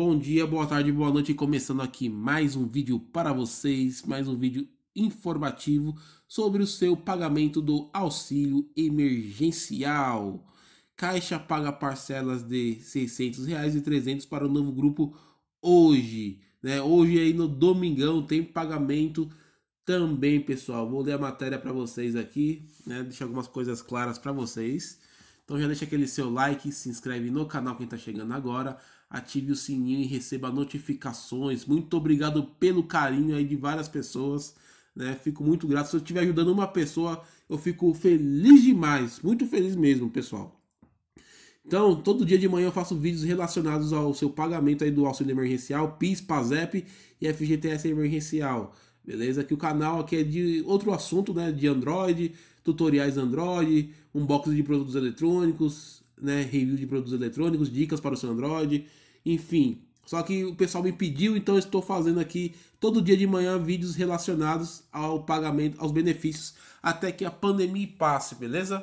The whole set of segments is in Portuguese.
Bom dia, boa tarde, boa noite, começando aqui mais um vídeo para vocês, mais um vídeo informativo sobre o seu pagamento do auxílio emergencial. Caixa paga parcelas de R$ 600 reais e 300 para o novo grupo hoje, né? Hoje aí no domingão tem pagamento também, pessoal. Vou ler a matéria para vocês aqui, né? Deixar algumas coisas claras para vocês. Então já deixa aquele seu like, se inscreve no canal quem está chegando agora ative o sininho e receba notificações. Muito obrigado pelo carinho aí de várias pessoas. Né? Fico muito grato. Se eu estiver ajudando uma pessoa, eu fico feliz demais. Muito feliz mesmo, pessoal. Então, todo dia de manhã eu faço vídeos relacionados ao seu pagamento aí do auxílio emergencial, PIS, PASEP e FGTS emergencial. Beleza? Que o canal aqui é de outro assunto, né? De Android, tutoriais Android, unboxing de produtos eletrônicos, né? Review de produtos eletrônicos, dicas para o seu Android enfim. Só que o pessoal me pediu, então eu estou fazendo aqui todo dia de manhã vídeos relacionados ao pagamento, aos benefícios, até que a pandemia passe, beleza?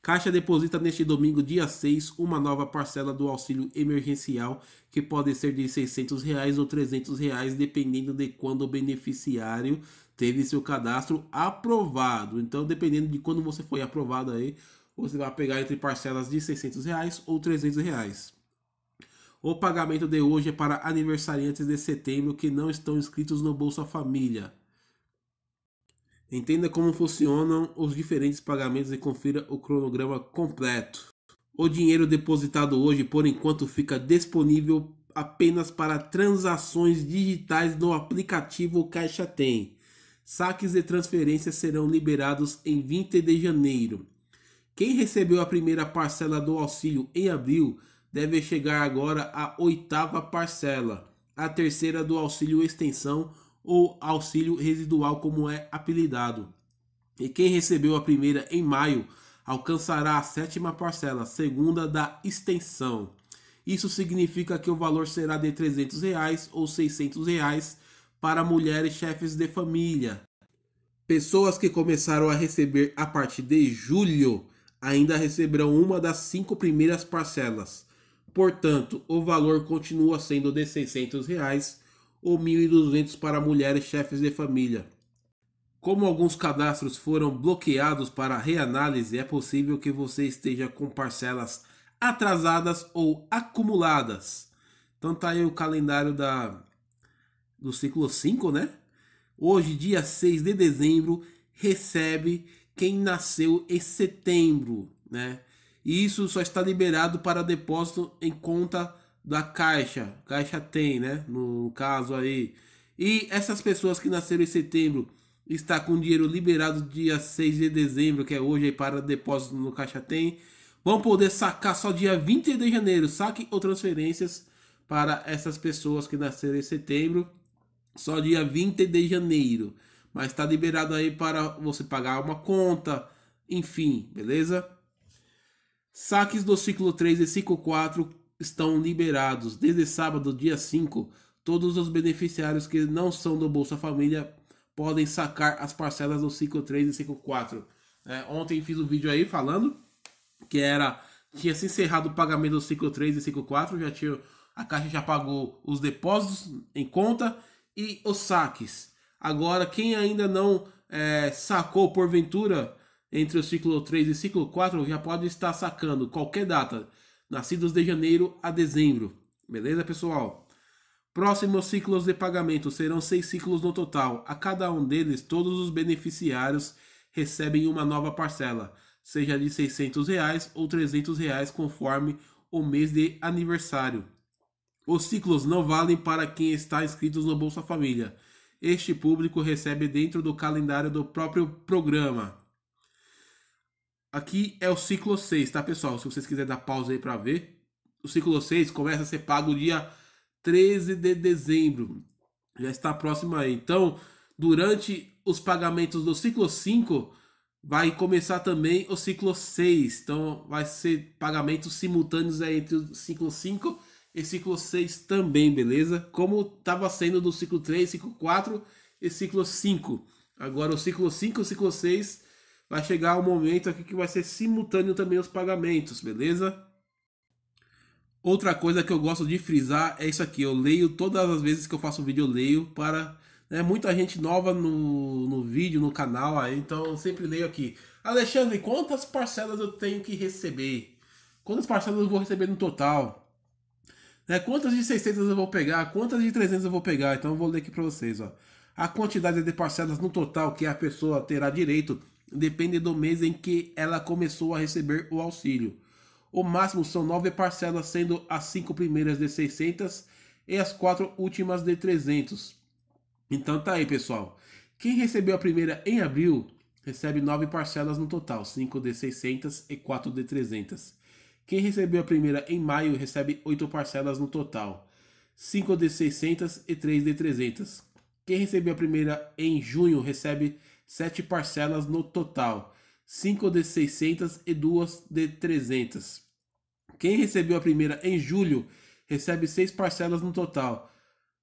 Caixa deposita neste domingo, dia 6, uma nova parcela do auxílio emergencial, que pode ser de R$ 600 reais ou R$ 300, reais, dependendo de quando o beneficiário teve seu cadastro aprovado. Então, dependendo de quando você foi aprovado aí, você vai pegar entre parcelas de R$ 600 reais ou R$ 300. Reais. O pagamento de hoje é para aniversariantes de setembro que não estão inscritos no Bolsa Família. Entenda como funcionam os diferentes pagamentos e confira o cronograma completo. O dinheiro depositado hoje, por enquanto, fica disponível apenas para transações digitais no aplicativo Caixa Tem. Saques e transferências serão liberados em 20 de janeiro. Quem recebeu a primeira parcela do auxílio em abril deve chegar agora à oitava parcela, a terceira do auxílio extensão ou auxílio residual, como é apelidado. E quem recebeu a primeira em maio alcançará a sétima parcela, segunda da extensão. Isso significa que o valor será de R$ 300 reais ou R$ 600 reais para mulheres chefes de família. Pessoas que começaram a receber a partir de julho ainda receberão uma das cinco primeiras parcelas. Portanto, o valor continua sendo de R$ 600 reais, ou R$ 1.200 para mulheres chefes de família. Como alguns cadastros foram bloqueados para reanálise, é possível que você esteja com parcelas atrasadas ou acumuladas. Então tá aí o calendário da do ciclo 5, né? Hoje, dia 6 de dezembro, recebe quem nasceu em setembro, né? E isso só está liberado para depósito em conta da Caixa. Caixa tem, né? No caso aí. E essas pessoas que nasceram em setembro está com dinheiro liberado dia 6 de dezembro, que é hoje aí para depósito no Caixa Tem, vão poder sacar só dia 20 de janeiro, saque ou transferências para essas pessoas que nasceram em setembro, só dia 20 de janeiro. Mas está liberado aí para você pagar uma conta, enfim, beleza? Saques do ciclo 3 e ciclo 4 estão liberados desde sábado, dia 5. Todos os beneficiários que não são do Bolsa Família podem sacar as parcelas do ciclo 3 e ciclo 4. É, ontem fiz um vídeo aí falando que era tinha se encerrado o pagamento do ciclo 3 e ciclo 4, já tinha a Caixa já pagou os depósitos em conta e os saques. Agora, quem ainda não é, sacou porventura entre o ciclo 3 e ciclo 4 já pode estar sacando qualquer data, nascidos de janeiro a dezembro. Beleza, pessoal? Próximos ciclos de pagamento serão seis ciclos no total. A cada um deles, todos os beneficiários recebem uma nova parcela, seja de R$ 600 reais ou R$ 300, reais, conforme o mês de aniversário. Os ciclos não valem para quem está inscrito no Bolsa Família. Este público recebe dentro do calendário do próprio programa. Aqui é o ciclo 6, tá, pessoal? Se vocês quiserem dar pausa aí para ver. O ciclo 6 começa a ser pago dia 13 de dezembro. Já está próximo aí. Então, durante os pagamentos do ciclo 5, vai começar também o ciclo 6. Então, vai ser pagamentos simultâneos aí entre o ciclo 5 e ciclo 6 também, beleza? Como estava sendo do ciclo 3, ciclo 4 e ciclo 5. Agora, o ciclo 5 e o ciclo 6 vai chegar o um momento aqui que vai ser simultâneo também os pagamentos, beleza? Outra coisa que eu gosto de frisar é isso aqui, eu leio todas as vezes que eu faço um vídeo, eu leio para né, muita gente nova no, no vídeo, no canal, aí, então eu sempre leio aqui. Alexandre, quantas parcelas eu tenho que receber? Quantas parcelas eu vou receber no total? Né, quantas de 600 eu vou pegar? Quantas de 300 eu vou pegar? Então eu vou ler aqui para vocês, ó. A quantidade de parcelas no total que a pessoa terá direito depende do mês em que ela começou a receber o auxílio. O máximo são nove parcelas, sendo as cinco primeiras de 600 e as quatro últimas de 300. Então tá aí, pessoal. Quem recebeu a primeira em abril recebe nove parcelas no total, cinco de 600 e quatro de 300. Quem recebeu a primeira em maio recebe oito parcelas no total, cinco de 600 e três de 300. Quem recebeu a primeira em junho recebe sete parcelas no total, cinco de 600 e duas de 300. Quem recebeu a primeira em julho recebe seis parcelas no total,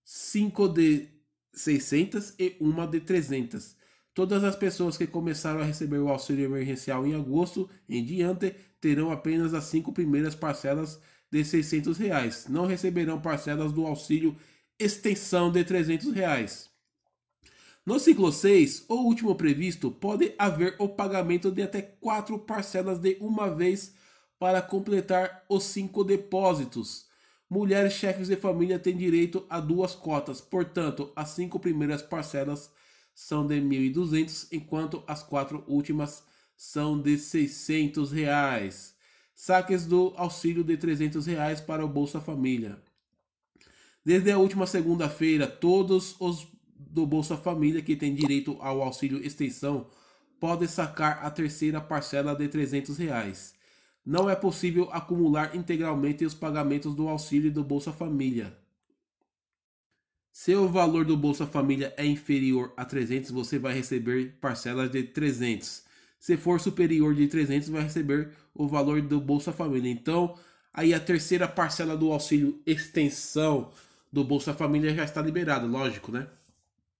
cinco de 600 e uma de 300. Todas as pessoas que começaram a receber o auxílio emergencial em agosto em diante terão apenas as cinco primeiras parcelas de 600 reais. Não receberão parcelas do auxílio extensão de 300 reais. No ciclo 6, ou último previsto, pode haver o pagamento de até quatro parcelas de uma vez para completar os cinco depósitos. Mulheres chefes de família têm direito a duas cotas, portanto, as cinco primeiras parcelas são de 1.200, enquanto as quatro últimas são de 600 reais. Saques do auxílio de 300 reais para o Bolsa Família. Desde a última segunda-feira, todos os do Bolsa Família que tem direito ao auxílio extensão podem sacar a terceira parcela de R$ 300. Reais. Não é possível acumular integralmente os pagamentos do auxílio do Bolsa Família. Se o valor do Bolsa Família é inferior a 300, você vai receber parcelas de 300. Se for superior de 300, vai receber o valor do Bolsa Família. Então, aí a terceira parcela do auxílio extensão do Bolsa Família já está liberada, lógico, né?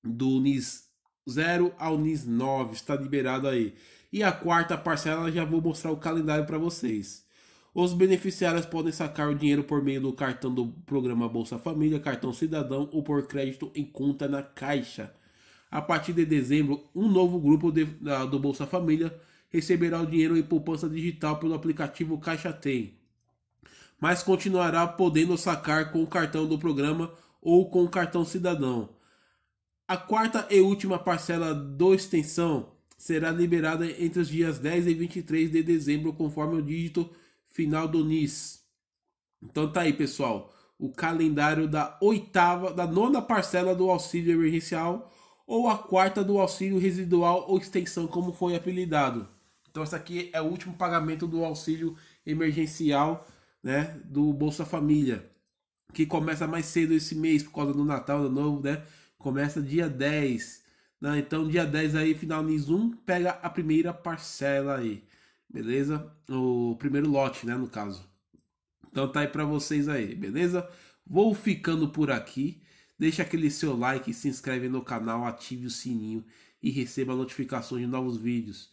do NIS 0 ao NIS 9, está liberado aí. E a quarta parcela já vou mostrar o calendário para vocês. Os beneficiários podem sacar o dinheiro por meio do cartão do programa Bolsa Família, cartão cidadão ou por crédito em conta na Caixa. A partir de dezembro, um novo grupo de, da, do Bolsa Família receberá o dinheiro em poupança digital pelo aplicativo Caixa Tem, mas continuará podendo sacar com o cartão do programa ou com o cartão cidadão. A quarta e última parcela do extensão será liberada entre os dias 10 e 23 de dezembro, conforme o dígito final do NIS. Então tá aí, pessoal, o calendário da oitava, da nona parcela do auxílio emergencial ou a quarta do auxílio residual ou extensão, como foi apelidado. Então essa aqui é o último pagamento do auxílio emergencial, né, do Bolsa Família, que começa mais cedo esse mês por causa do Natal, do Novo, né? Começa dia 10. Né? Então, dia 10 aí, finaliza um, pega a primeira parcela aí. Beleza? O primeiro lote, né? No caso. Então tá aí para vocês aí, beleza? Vou ficando por aqui. Deixa aquele seu like, se inscreve no canal, ative o sininho e receba notificações de novos vídeos.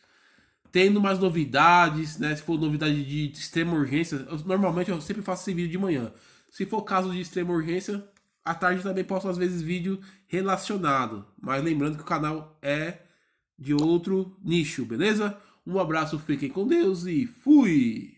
Tendo mais novidades, né? Se for novidade de extrema urgência, eu, normalmente eu sempre faço esse vídeo de manhã. Se for caso de extrema urgência, à tarde também posto às vezes vídeo relacionado, mas lembrando que o canal é de outro nicho, beleza? Um abraço, fiquem com Deus e fui!